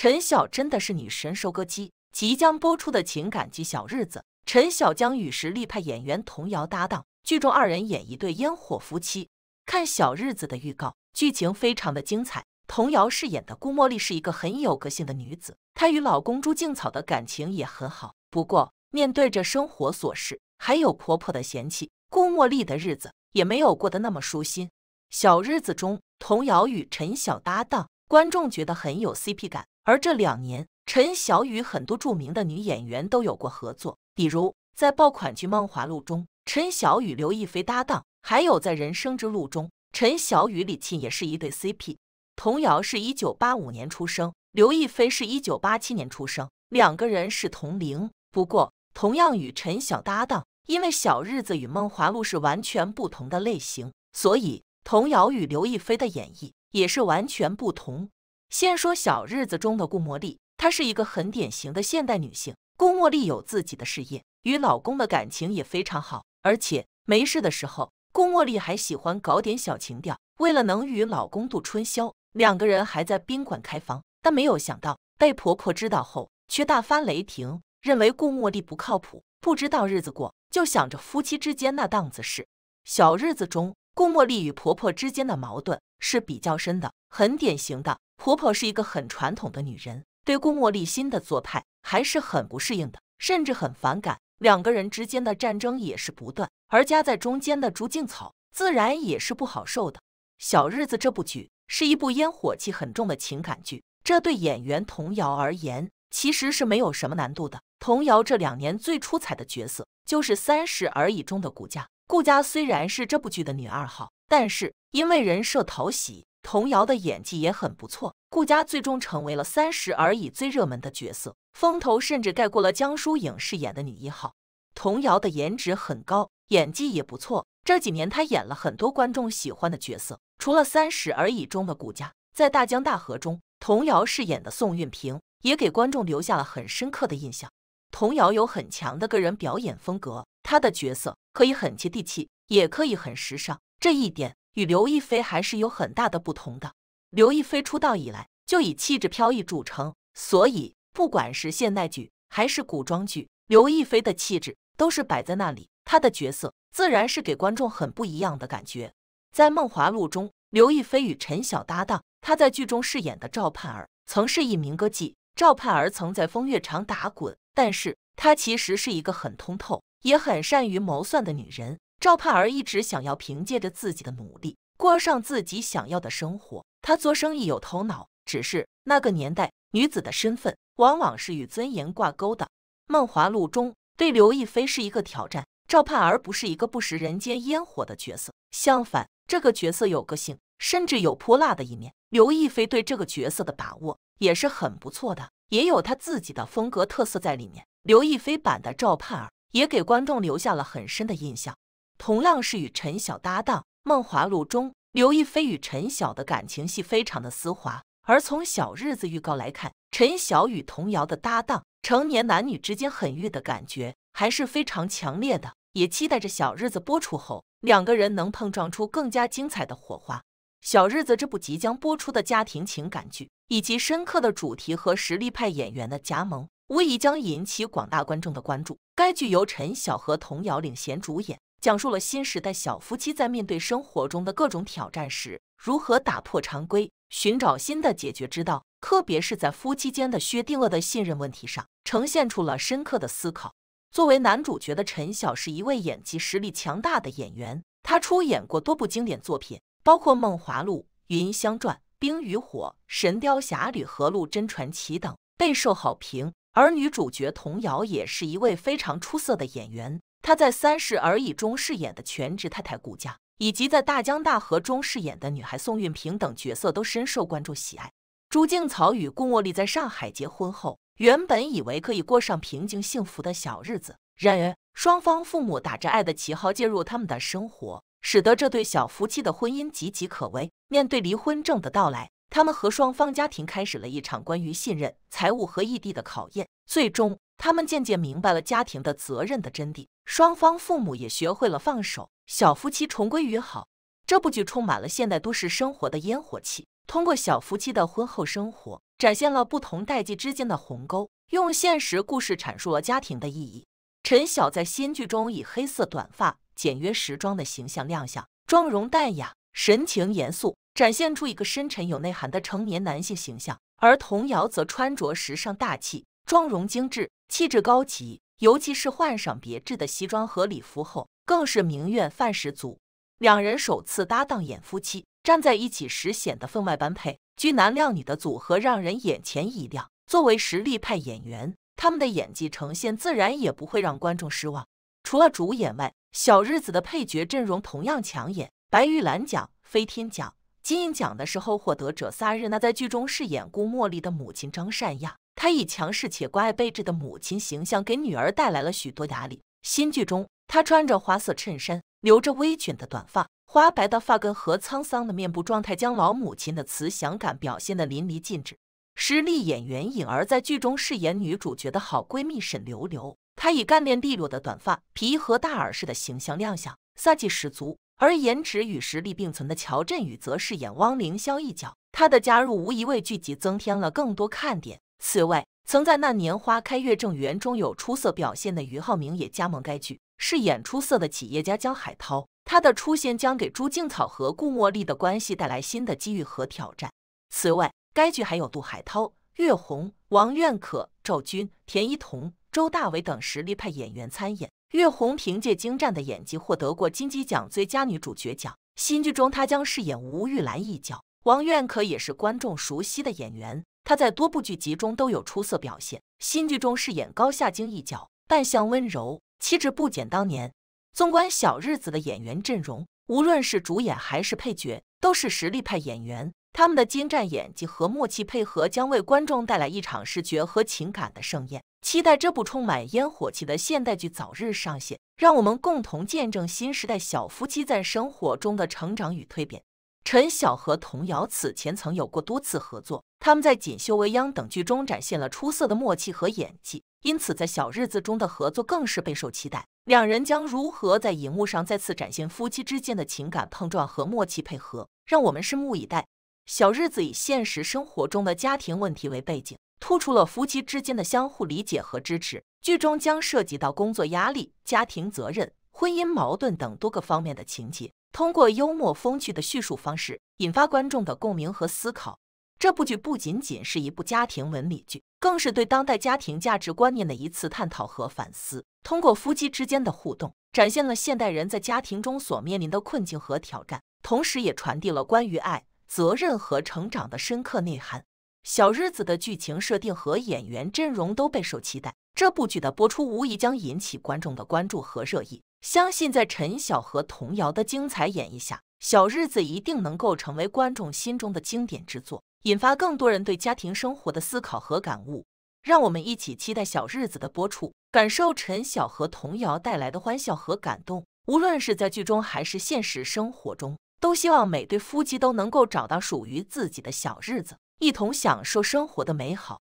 陈晓真的是女神收割机。即将播出的情感剧《小日子》，陈晓将与实力派演员童瑶搭档，剧中二人演一对烟火夫妻。看《小日子》的预告，剧情非常的精彩。童瑶饰演的顾茉莉是一个很有个性的女子，她与老公朱静草的感情也很好。不过，面对着生活琐事，还有婆婆的嫌弃，顾茉莉的日子也没有过得那么舒心。《小日子》中，童瑶与陈晓搭档，观众觉得很有 CP 感。而这两年，陈晓与很多著名的女演员都有过合作，比如在爆款剧《梦华录》中，陈晓与刘亦菲搭档；还有在《人生之路》中，陈晓与李沁也是一对 CP。童瑶是一九八五年出生，刘亦菲是一九八七年出生，两个人是同龄。不过，同样与陈晓搭档，因为《小日子》与《梦华录》是完全不同的类型，所以童瑶与刘亦菲的演绎也是完全不同。先说小日子中的顾茉莉，她是一个很典型的现代女性。顾茉莉有自己的事业，与老公的感情也非常好。而且没事的时候，顾茉莉还喜欢搞点小情调。为了能与老公度春宵，两个人还在宾馆开房。但没有想到被婆婆知道后，却大发雷霆，认为顾茉莉不靠谱，不知道日子过，就想着夫妻之间那档子事。小日子中，顾茉莉与婆婆之间的矛盾是比较深的。很典型的婆婆是一个很传统的女人，对顾茉莉新的做派还是很不适应的，甚至很反感。两个人之间的战争也是不断，而夹在中间的竹静草自然也是不好受的。《小日子》这部剧是一部烟火气很重的情感剧，这对演员童瑶而言其实是没有什么难度的。童瑶这两年最出彩的角色就是三十而已中的顾佳。顾佳虽然是这部剧的女二号，但是因为人设讨喜。童瑶的演技也很不错，顾佳最终成为了《三十而已》最热门的角色，风头甚至盖过了江疏影饰演的女一号。童瑶的颜值很高，演技也不错。这几年她演了很多观众喜欢的角色，除了《三十而已》中的顾佳，在《大江大河》中，童瑶饰演的宋运平也给观众留下了很深刻的印象。童瑶有很强的个人表演风格，她的角色可以很接地气，也可以很时尚。这一点。与刘亦菲还是有很大的不同的。刘亦菲出道以来就以气质飘逸著称，所以不管是现代剧还是古装剧，刘亦菲的气质都是摆在那里。她的角色自然是给观众很不一样的感觉。在《梦华录》中，刘亦菲与陈晓搭档，她在剧中饰演的赵盼儿曾是一名歌妓，赵盼儿曾在风月场打滚，但是她其实是一个很通透，也很善于谋算的女人。赵盼儿一直想要凭借着自己的努力过上自己想要的生活。她做生意有头脑，只是那个年代女子的身份往往是与尊严挂钩的。《梦华录》中对刘亦菲是一个挑战，赵盼儿不是一个不食人间烟火的角色，相反，这个角色有个性，甚至有泼辣的一面。刘亦菲对这个角色的把握也是很不错的，也有她自己的风格特色在里面。刘亦菲版的赵盼儿也给观众留下了很深的印象。同样是与陈晓搭档，《梦华录》中刘亦菲与陈晓的感情戏非常的丝滑，而从小日子预告来看，陈晓与童瑶的搭档，成年男女之间很欲的感觉还是非常强烈的，也期待着小日子播出后，两个人能碰撞出更加精彩的火花。小日子这部即将播出的家庭情感剧，以及深刻的主题和实力派演员的加盟，无疑将引起广大观众的关注。该剧由陈晓和童瑶领衔主演。讲述了新时代小夫妻在面对生活中的各种挑战时，如何打破常规，寻找新的解决之道，特别是在夫妻间的薛定谔的信任问题上，呈现出了深刻的思考。作为男主角的陈晓是一位演技实力强大的演员，他出演过多部经典作品，包括《梦华录》《云香传》《冰与火》《神雕侠侣》和《陆贞传奇》等，备受好评。而女主角童瑶也是一位非常出色的演员。她在《三十而已》中饰演的全职太太顾佳，以及在《大江大河》中饰演的女孩宋运平等角色都深受观众喜爱。朱静草与顾茉莉在上海结婚后，原本以为可以过上平静幸福的小日子，然而双方父母打着爱的旗号介入他们的生活，使得这对小夫妻的婚姻岌岌可危。面对离婚证的到来，他们和双方家庭开始了一场关于信任、财务和异地的考验，最终。他们渐渐明白了家庭的责任的真谛，双方父母也学会了放手，小夫妻重归于好。这部剧充满了现代都市生活的烟火气，通过小夫妻的婚后生活，展现了不同代际之间的鸿沟，用现实故事阐述了家庭的意义。陈晓在新剧中以黑色短发、简约时装的形象亮相，妆容淡雅，神情严肃，展现出一个深沉有内涵的成年男性形象；而童瑶则穿着时尚大气，妆容精致。气质高级，尤其是换上别致的西装和礼服后，更是名媛范十足。两人首次搭档演夫妻，站在一起时显得分外般配，俊男靓女的组合让人眼前一亮。作为实力派演员，他们的演技呈现自然也不会让观众失望。除了主演外，小日子的配角阵容同样抢眼。白玉兰奖、飞天奖、金鹰奖的时候获得者萨日娜在剧中饰演顾茉莉的母亲张善亚，她以强势且关爱备至的母亲形象，给女儿带来了许多压力。新剧中，她穿着花色衬衫，留着微卷的短发，花白的发根和沧桑的面部状态，将老母亲的慈祥感表现得淋漓尽致。实力演员颖儿在剧中饰演女主角的好闺蜜沈流流，她以干练利落的短发、皮和大耳饰的形象亮相，飒气十足。而颜值与实力并存的乔振宇则饰演汪凌霄一角，他的加入无疑为剧集增添了更多看点。此外，曾在《那年花开月正圆》中有出色表现的于浩明也加盟该剧，饰演出色的企业家江海涛。他的出现将给朱静草和顾茉莉的关系带来新的机遇和挑战。此外，该剧还有杜海涛、岳红、王苑可、赵军、田一彤、周大为等实力派演员参演。岳红凭借精湛的演技获得过金鸡奖最佳女主角奖，新剧中她将饰演吴玉兰一角。王苑可也是观众熟悉的演员。他在多部剧集中都有出色表现，新剧中饰演高夏菁一角，扮相温柔，气质不减当年。纵观《小日子》的演员阵容，无论是主演还是配角，都是实力派演员。他们的精湛演技和默契配合，将为观众带来一场视觉和情感的盛宴。期待这部充满烟火气的现代剧早日上线，让我们共同见证新时代小夫妻在生活中的成长与蜕变。陈晓和童瑶此前曾有过多次合作，他们在《锦绣未央》等剧中展现了出色的默契和演技，因此在《小日子》中的合作更是备受期待。两人将如何在荧幕上再次展现夫妻之间的情感碰撞和默契配合，让我们拭目以待。《小日子》以现实生活中的家庭问题为背景，突出了夫妻之间的相互理解和支持。剧中将涉及到工作压力、家庭责任、婚姻矛盾等多个方面的情节。通过幽默风趣的叙述方式，引发观众的共鸣和思考。这部剧不仅仅是一部家庭伦理剧，更是对当代家庭价值观念的一次探讨和反思。通过夫妻之间的互动，展现了现代人在家庭中所面临的困境和挑战，同时也传递了关于爱、责任和成长的深刻内涵。《小日子》的剧情设定和演员阵容都备受期待，这部剧的播出无疑将引起观众的关注和热议。相信在陈晓和童谣的精彩演绎下，《小日子》一定能够成为观众心中的经典之作，引发更多人对家庭生活的思考和感悟。让我们一起期待《小日子》的播出，感受陈晓和童谣带来的欢笑和感动。无论是在剧中还是现实生活中，都希望每对夫妻都能够找到属于自己的小日子，一同享受生活的美好。